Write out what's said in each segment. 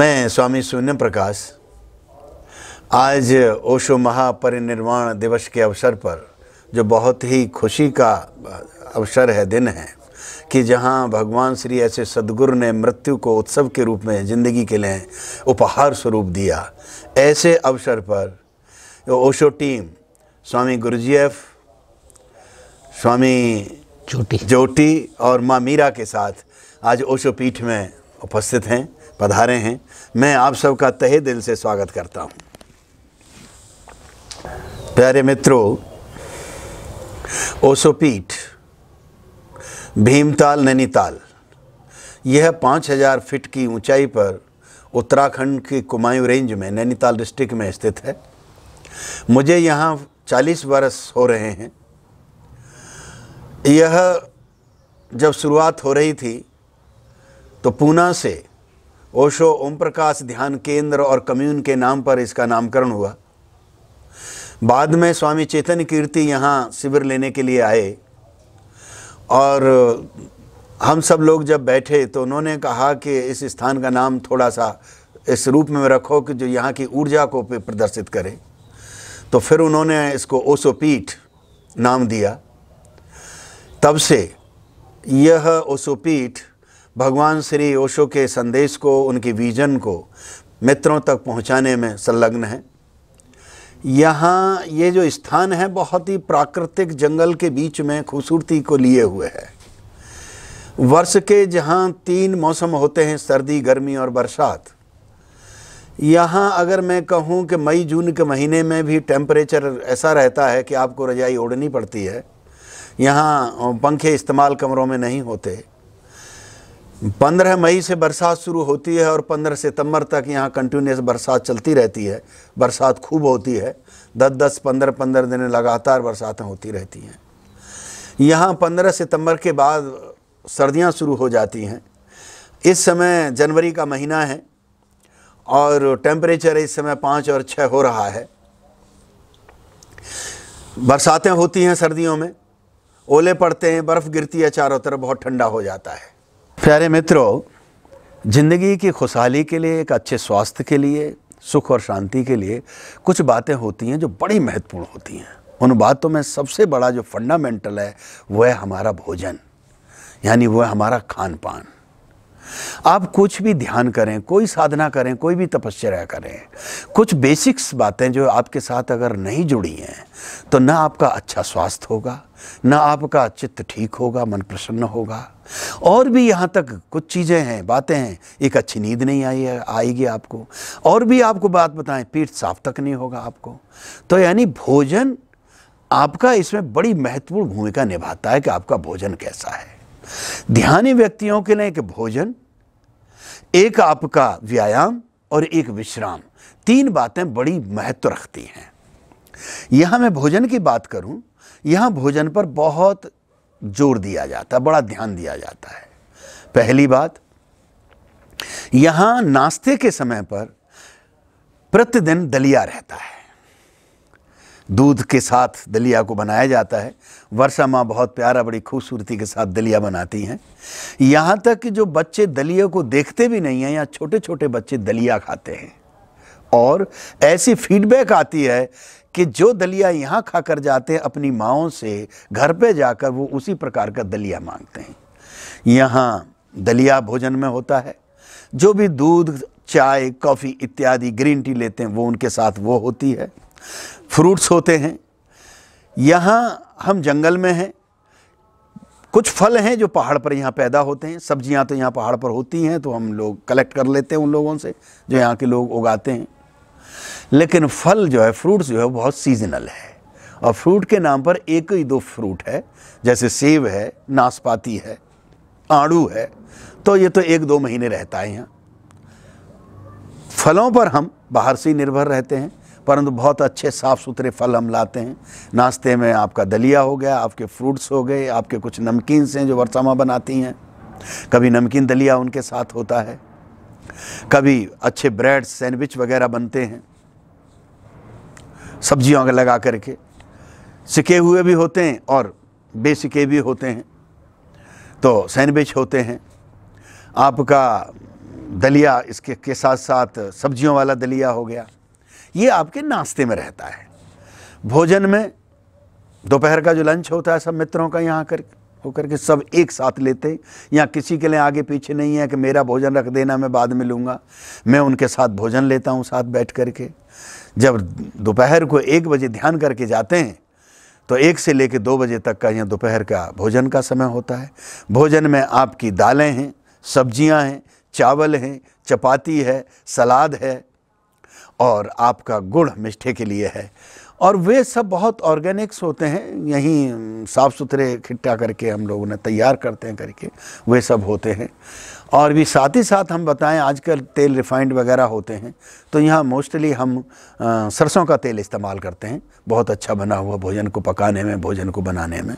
मैं स्वामी शून्य प्रकाश आज ओशो महापरिनिर्वाण दिवस के अवसर पर जो बहुत ही खुशी का अवसर है दिन है कि जहाँ भगवान श्री ऐसे सदगुरु ने मृत्यु को उत्सव के रूप में ज़िंदगी के लिए उपहार स्वरूप दिया ऐसे अवसर पर ओशो टीम स्वामी गुरुजी एफ स्वामी ज्योति ज्योति और माँ मीरा के साथ आज ओशो पीठ में उपस्थित हैं पधारे हैं मैं आप सबका तहे दिल से स्वागत करता हूँ प्यारे मित्रों ओसोपीठ भीमताल नैनीताल यह 5000 फीट की ऊंचाई पर उत्तराखंड की कुमायूं रेंज में नैनीताल डिस्ट्रिक्ट में स्थित है मुझे यहाँ 40 वर्ष हो रहे हैं यह जब शुरुआत हो रही थी तो पूना से ओशो ओम प्रकाश ध्यान केंद्र और कम्यून के नाम पर इसका नामकरण हुआ बाद में स्वामी चेतन कीर्ति यहाँ शिविर लेने के लिए आए और हम सब लोग जब बैठे तो उन्होंने कहा कि इस स्थान का नाम थोड़ा सा इस रूप में रखो कि जो यहाँ की ऊर्जा को प्रदर्शित करे तो फिर उन्होंने इसको पीठ नाम दिया तब से यह ओसोपीठ भगवान श्री ओशो के संदेश को उनके विजन को मित्रों तक पहुंचाने में संलग्न है यहाँ ये जो स्थान है बहुत ही प्राकृतिक जंगल के बीच में खूबसूरती को लिए हुए है वर्ष के जहाँ तीन मौसम होते हैं सर्दी गर्मी और बरसात यहाँ अगर मैं कहूँ कि मई जून के महीने में भी टेम्परेचर ऐसा रहता है कि आपको रजाई ओढ़नी पड़ती है यहाँ पंखे इस्तेमाल कमरों में नहीं होते पंद्रह मई से बरसात शुरू होती है और पंद्रह सितंबर तक यहाँ कंटिन्यूस बरसात चलती रहती है बरसात खूब होती है दस दस पंद्रह पंद्रह दिन लगातार बरसातें होती रहती हैं यहाँ पंद्रह सितंबर के बाद सर्दियाँ शुरू हो जाती हैं इस समय जनवरी का महीना है और टेम्परेचर इस समय पाँच और छः हो रहा है बरसातें होती हैं सर्दियों में ओले पड़ते हैं बर्फ़ गिरती है चारों तरफ बहुत ठंडा हो जाता है प्यारे मित्रों जिंदगी की खुशहाली के लिए एक अच्छे स्वास्थ्य के लिए सुख और शांति के लिए कुछ बातें होती हैं जो बड़ी महत्वपूर्ण होती हैं उन बातों तो में सबसे बड़ा जो फंडामेंटल है वह हमारा भोजन यानी वह हमारा खान पान आप कुछ भी ध्यान करें कोई साधना करें कोई भी तपस्या करें कुछ बेसिक्स बातें जो आपके साथ अगर नहीं जुड़ी हैं तो ना आपका अच्छा स्वास्थ्य होगा ना आपका चित्त ठीक होगा मन प्रसन्न होगा और भी यहाँ तक कुछ चीज़ें हैं बातें हैं एक अच्छी नींद नहीं आई है आएगी आपको और भी आपको बात बताएं पेट साफ तक नहीं होगा आपको तो यानी भोजन आपका इसमें बड़ी महत्वपूर्ण भूमिका निभाता है कि आपका भोजन कैसा है ध्यानी व्यक्तियों के लिए एक भोजन एक आपका व्यायाम और एक विश्राम तीन बातें बड़ी महत्व रखती हैं यहां मैं भोजन की बात करूं यहां भोजन पर बहुत जोर दिया जाता है बड़ा ध्यान दिया जाता है पहली बात यहां नाश्ते के समय पर प्रतिदिन दलिया रहता है दूध के साथ दलिया को बनाया जाता है वर्षा माँ बहुत प्यारा बड़ी खूबसूरती के साथ दलिया बनाती हैं यहाँ तक कि जो बच्चे दलिया को देखते भी नहीं हैं यहाँ छोटे छोटे बच्चे दलिया खाते हैं और ऐसी फीडबैक आती है कि जो दलिया यहाँ खा कर जाते हैं अपनी माओं से घर पे जाकर वो उसी प्रकार का दलिया मांगते हैं यहाँ दलिया भोजन में होता है जो भी दूध चाय कॉफ़ी इत्यादि ग्रीन टी लेते हैं वो उनके साथ वो होती है फ्रूट्स होते हैं यहाँ हम जंगल में हैं कुछ फल हैं जो पहाड़ पर यहाँ पैदा होते हैं सब्जियाँ तो यहाँ पहाड़ पर होती हैं तो हम लोग कलेक्ट कर लेते हैं उन लोगों से जो यहाँ के लोग उगाते हैं लेकिन फल जो है फ्रूट्स जो है बहुत सीजनल है और फ्रूट के नाम पर एक ही दो फ्रूट है जैसे सेब है नाशपाती है आड़ू है तो ये तो एक दो महीने रहता है यहाँ फलों पर हम बाहर से ही निर्भर रहते हैं परंतु बहुत अच्छे साफ़ सुथरे फल हम लाते हैं नाश्ते में आपका दलिया हो गया आपके फ्रूट्स हो गए आपके कुछ नमकीन हैं जो वर्षामा बनाती हैं कभी नमकीन दलिया उनके साथ होता है कभी अच्छे ब्रेड सैंडविच वगैरह बनते हैं सब्जियों का लगा करके सिके हुए भी होते हैं और बेसिके भी होते हैं तो सैंडविच होते हैं आपका दलिया इसके के साथ साथ सब्जियों वाला दलिया हो गया ये आपके नाश्ते में रहता है भोजन में दोपहर का जो लंच होता है सब मित्रों का यहाँ कर होकर के सब एक साथ लेते यहाँ किसी के लिए आगे पीछे नहीं है कि मेरा भोजन रख देना मैं बाद में लूँगा मैं उनके साथ भोजन लेता हूँ साथ बैठ करके जब दोपहर को एक बजे ध्यान करके जाते हैं तो एक से लेकर दो बजे तक का यहाँ दोपहर का भोजन का समय होता है भोजन में आपकी दालें हैं सब्जियाँ हैं चावल हैं चपाती है सलाद है और आपका गुड़ मिष्ठे के लिए है और वे सब बहुत ऑर्गेनिक्स होते हैं यहीं साफ़ सुथरे खिट्टा करके हम लोग उन्हें तैयार करते हैं करके वे सब होते हैं और भी साथ ही साथ हम बताएं आजकल तेल रिफाइंड वगैरह होते हैं तो यहाँ मोस्टली हम आ, सरसों का तेल इस्तेमाल करते हैं बहुत अच्छा बना हुआ भोजन को पकाने में भोजन को बनाने में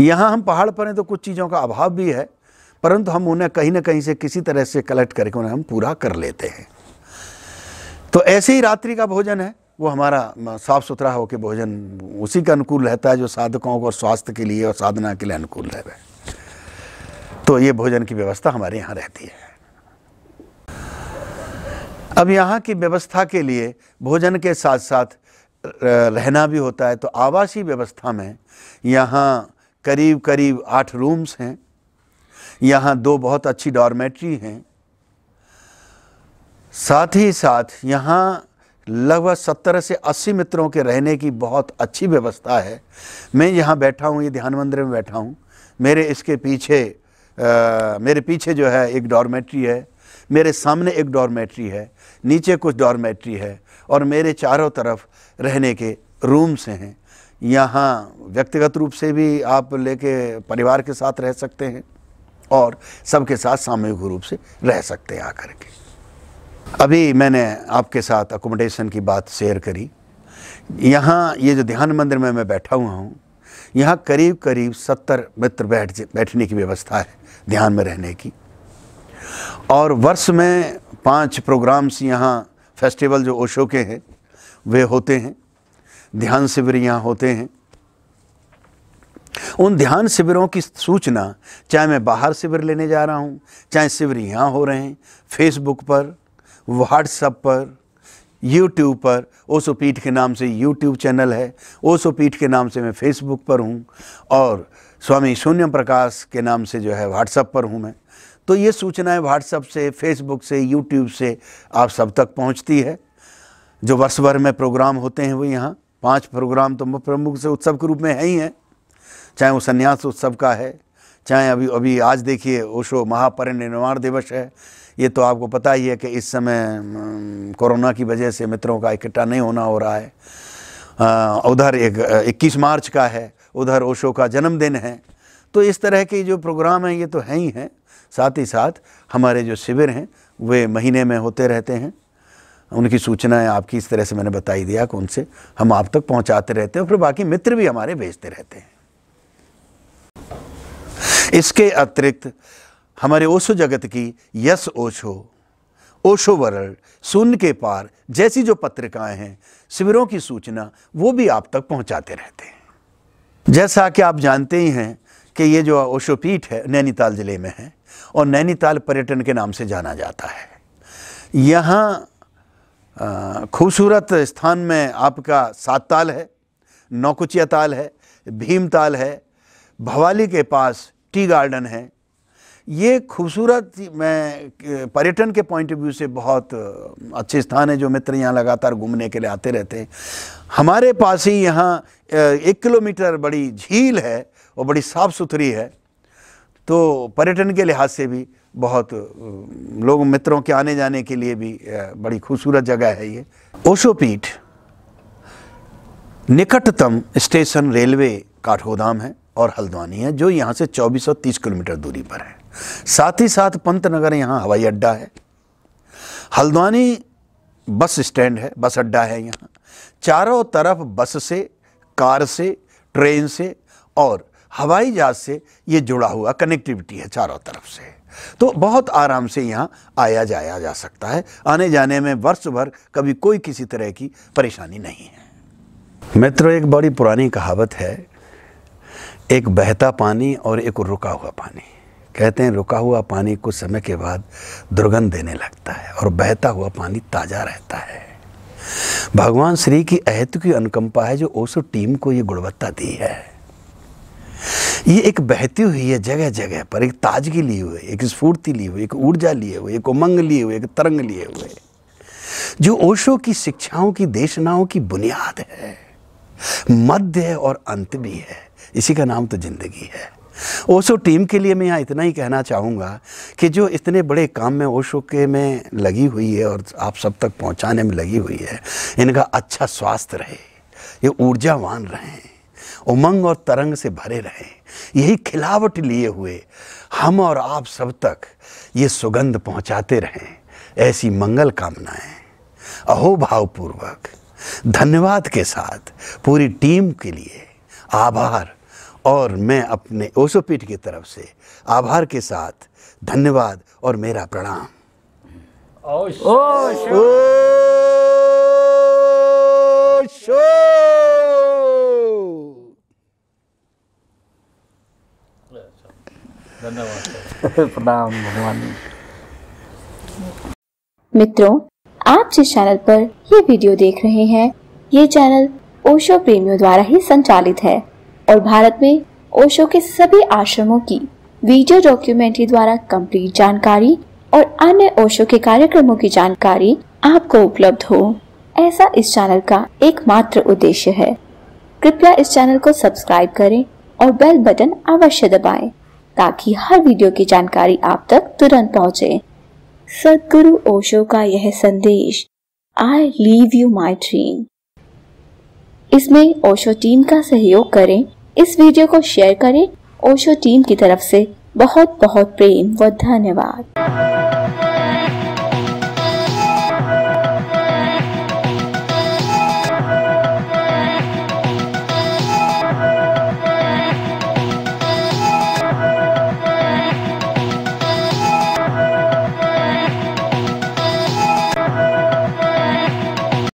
यहाँ हम पहाड़ पर हैं तो कुछ चीज़ों का अभाव भी है परंतु हम उन्हें कहीं ना कहीं से किसी तरह से कलेक्ट करके उन्हें हम पूरा कर लेते हैं तो ऐसे ही रात्रि का भोजन है वो हमारा साफ सुथरा होकर भोजन उसी का अनुकूल रहता है जो साधकों को स्वास्थ्य के लिए और साधना के लिए अनुकूल रह रहे तो ये भोजन की व्यवस्था हमारे यहाँ रहती है अब यहाँ की व्यवस्था के लिए भोजन के साथ साथ रहना भी होता है तो आवासीय व्यवस्था में यहाँ करीब करीब आठ रूम्स हैं यहाँ दो बहुत अच्छी डॉर्मेट्री हैं साथ ही साथ यहाँ लगभग सत्तर से अस्सी मित्रों के रहने की बहुत अच्छी व्यवस्था है मैं यहाँ बैठा हूँ ये ध्यान मंदिर में बैठा हूँ मेरे इसके पीछे आ, मेरे पीछे जो है एक डॉर्मेट्री है मेरे सामने एक डॉर्मेट्री है नीचे कुछ डॉर्मेट्री है और मेरे चारों तरफ रहने के रूम्स हैं यहाँ व्यक्तिगत रूप से भी आप लेके परिवार के साथ रह सकते हैं और सबके साथ सामूहिक रूप से रह सकते हैं आकर के अभी मैंने आपके साथ अकोमोडेशन की बात शेयर करी यहाँ ये जो ध्यान मंदिर में मैं बैठा हुआ हूँ यहाँ करीब करीब सत्तर मित्र बैठ बैठने की व्यवस्था है ध्यान में रहने की और वर्ष में पांच प्रोग्राम्स यहाँ फेस्टिवल जो ओशो के हैं वे होते हैं ध्यान शिविर यहाँ होते हैं उन ध्यान शिविरों की सूचना चाहे मैं बाहर शिविर लेने जा रहा हूँ चाहे शिविर यहाँ हो रहे हैं फेसबुक पर व्हाट्सअप पर यूट्यूब पर ओसो पीठ के नाम से यूट्यूब चैनल है ओसो पीठ के नाम से मैं फेसबुक पर हूँ और स्वामी शून्य प्रकाश के नाम से जो है व्हाट्सअप पर हूँ मैं तो ये सूचनाएं व्हाट्सअप से फेसबुक से यूट्यूब से आप सब तक पहुँचती है जो वर्ष भर में प्रोग्राम होते हैं वो यहाँ पाँच प्रोग्राम तो प्रमुख से उत्सव के रूप में है ही हैं चाहे वो संन्यास उत्सव का है चाहे अभी अभी आज देखिए ओशो महापरिनिर्वाण दिवस है ये तो आपको पता ही है कि इस समय कोरोना की वजह से मित्रों का इकट्ठा नहीं होना हो रहा है उधर एक इक्कीस मार्च का है उधर ओशो का जन्मदिन है तो इस तरह के जो प्रोग्राम हैं ये तो हैं ही हैं साथ ही साथ हमारे जो शिविर हैं वे महीने में होते रहते हैं उनकी सूचनाएं आपकी इस तरह से मैंने बताई दिया कि उनसे हम आप तक पहुंचाते रहते हैं और फिर बाकी मित्र भी हमारे भेजते रहते हैं इसके अतिरिक्त हमारे ओशो जगत की यस ओशो ओशो वर्ल्ड सुन के पार जैसी जो पत्रिकाएं हैं शिविरों की सूचना वो भी आप तक पहुंचाते रहते हैं जैसा कि आप जानते ही हैं कि ये जो ओशो पीठ है नैनीताल ज़िले में है और नैनीताल पर्यटन के नाम से जाना जाता है यहाँ खूबसूरत स्थान में आपका सात ताल है नौकुचिया ताल है भीम ताल है भवाली के पास टी गार्डन है ये खूबसूरत मैं पर्यटन के पॉइंट ऑफ व्यू से बहुत अच्छे स्थान है जो मित्र यहाँ लगातार घूमने के लिए आते रहते हैं हमारे पास ही यहाँ एक किलोमीटर बड़ी झील है और बड़ी साफ़ सुथरी है तो पर्यटन के लिहाज से भी बहुत लोग मित्रों के आने जाने के लिए भी बड़ी खूबसूरत जगह है ये ओशोपीठ निकटतम स्टेशन रेलवे काठगोदाम है और हल्द्वानी है जो यहाँ से 2430 किलोमीटर दूरी पर है साथ ही साथ पंतनगर यहाँ हवाई अड्डा है हल्द्वानी बस स्टैंड है बस अड्डा है यहाँ चारों तरफ बस से कार से ट्रेन से और हवाई जहाज से ये जुड़ा हुआ कनेक्टिविटी है चारों तरफ से तो बहुत आराम से यहाँ आया जाया जा सकता है आने जाने में वर्ष भर कभी कोई किसी तरह की परेशानी नहीं है मित्रों एक बड़ी पुरानी कहावत है एक बहता पानी और एक रुका हुआ पानी कहते हैं रुका हुआ पानी कुछ समय के बाद दुर्गंध देने लगता है और बहता हुआ पानी ताज़ा रहता है भगवान श्री की अहित की अनुकंपा है जो उस टीम को ये गुणवत्ता दी है ये एक बहती हुई है जगह जगह पर एक ताजगी लिए हुए एक स्फूर्ति लिए हुए एक ऊर्जा लिए हुए एक उमंग लिए हुए एक तरंग लिए हुए जो ओशो की शिक्षाओं की देशनाओं की बुनियाद है मध्य है और अंत भी है इसी का नाम तो जिंदगी है ओशो टीम के लिए मैं यहाँ इतना ही कहना चाहूँगा कि जो इतने बड़े काम में ओशो के में लगी हुई है और आप सब तक पहुँचाने में लगी हुई है इनका अच्छा स्वास्थ्य रहे ये ऊर्जावान रहें उमंग और तरंग से भरे रहें यही खिलावट लिए हुए हम और आप सब तक ये सुगंध पहुँचाते रहें ऐसी मंगल कामनाएं अहोभावपूर्वक धन्यवाद के साथ पूरी टीम के लिए आभार और मैं अपने ओसोपीठ की तरफ से आभार के साथ धन्यवाद और मेरा प्रणाम प्रणाम मित्रों आप जिस चैनल पर ये वीडियो देख रहे हैं ये चैनल ओशो प्रेमियों द्वारा ही संचालित है और भारत में ओशो के सभी आश्रमों की वीडियो डॉक्यूमेंट्री द्वारा कंप्लीट जानकारी और अन्य ओशो के कार्यक्रमों की जानकारी आपको उपलब्ध हो ऐसा इस चैनल का एकमात्र उद्देश्य है कृपया इस चैनल को सब्सक्राइब करें और बेल बटन अवश्य दबाएं ताकि हर वीडियो की जानकारी आप तक तुरंत पहुंचे सदगुरु ओशो का यह संदेश I leave you my dream इसमें ओशो टीम का सहयोग करें इस वीडियो को शेयर करें ओशो टीम की तरफ से बहुत बहुत प्रेम व धन्यवाद